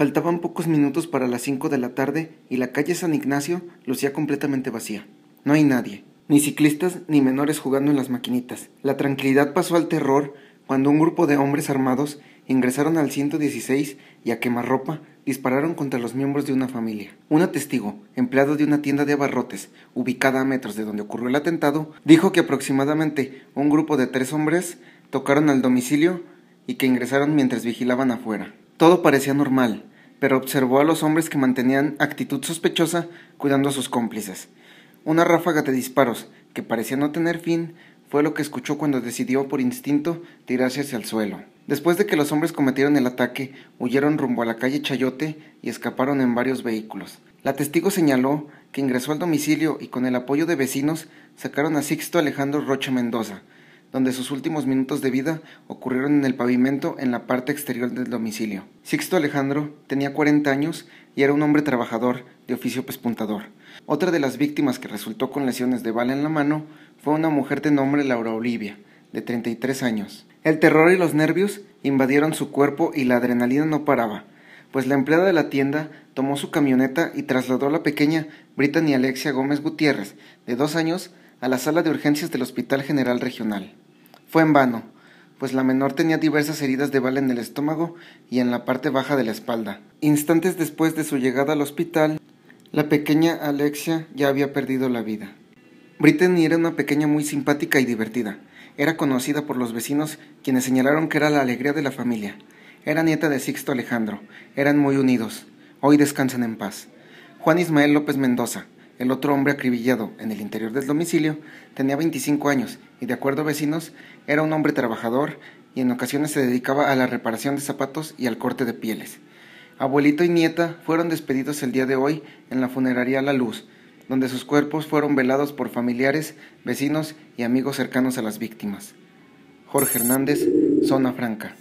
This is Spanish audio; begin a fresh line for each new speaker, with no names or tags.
Faltaban pocos minutos para las 5 de la tarde y la calle San Ignacio lucía completamente vacía. No hay nadie, ni ciclistas ni menores jugando en las maquinitas. La tranquilidad pasó al terror cuando un grupo de hombres armados ingresaron al 116 y a quemarropa dispararon contra los miembros de una familia. Un testigo, empleado de una tienda de abarrotes, ubicada a metros de donde ocurrió el atentado, dijo que aproximadamente un grupo de tres hombres tocaron al domicilio y que ingresaron mientras vigilaban afuera. Todo parecía normal, pero observó a los hombres que mantenían actitud sospechosa cuidando a sus cómplices. Una ráfaga de disparos, que parecía no tener fin, fue lo que escuchó cuando decidió por instinto tirarse hacia el suelo. Después de que los hombres cometieron el ataque, huyeron rumbo a la calle Chayote y escaparon en varios vehículos. La testigo señaló que ingresó al domicilio y con el apoyo de vecinos sacaron a Sixto Alejandro Rocha Mendoza, donde sus últimos minutos de vida ocurrieron en el pavimento en la parte exterior del domicilio. Sixto Alejandro tenía 40 años y era un hombre trabajador, de oficio pespuntador. Otra de las víctimas que resultó con lesiones de bala en la mano fue una mujer de nombre Laura Olivia, de 33 años. El terror y los nervios invadieron su cuerpo y la adrenalina no paraba, pues la empleada de la tienda tomó su camioneta y trasladó a la pequeña Brittany Alexia Gómez Gutiérrez, de dos años, a la sala de urgencias del Hospital General Regional fue en vano, pues la menor tenía diversas heridas de bala en el estómago y en la parte baja de la espalda. Instantes después de su llegada al hospital, la pequeña Alexia ya había perdido la vida. Brittany era una pequeña muy simpática y divertida. Era conocida por los vecinos, quienes señalaron que era la alegría de la familia. Era nieta de Sixto Alejandro. Eran muy unidos. Hoy descansan en paz. Juan Ismael López Mendoza, el otro hombre acribillado en el interior del domicilio tenía 25 años y, de acuerdo a vecinos, era un hombre trabajador y en ocasiones se dedicaba a la reparación de zapatos y al corte de pieles. Abuelito y nieta fueron despedidos el día de hoy en la funeraria La Luz, donde sus cuerpos fueron velados por familiares, vecinos y amigos cercanos a las víctimas. Jorge Hernández, Zona Franca.